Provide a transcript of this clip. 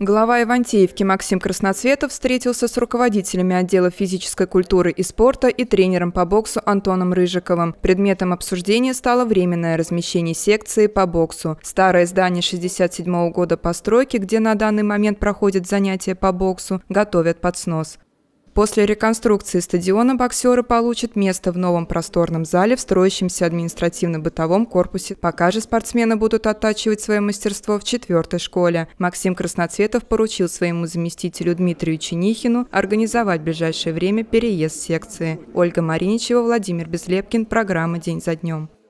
Глава Ивантеевки Максим Красноцветов встретился с руководителями отдела физической культуры и спорта и тренером по боксу Антоном Рыжиковым. Предметом обсуждения стало временное размещение секции по боксу. Старое здание 67 -го года постройки, где на данный момент проходят занятия по боксу, готовят под снос. После реконструкции стадиона боксеры получат место в новом просторном зале в строящемся административно-бытовом корпусе. Пока же спортсмены будут оттачивать свое мастерство в четвертой школе. Максим Красноцветов поручил своему заместителю Дмитрию Чинихину организовать в ближайшее время переезд секции. Ольга Мариничева, Владимир Безлепкин. Программа «День за днем».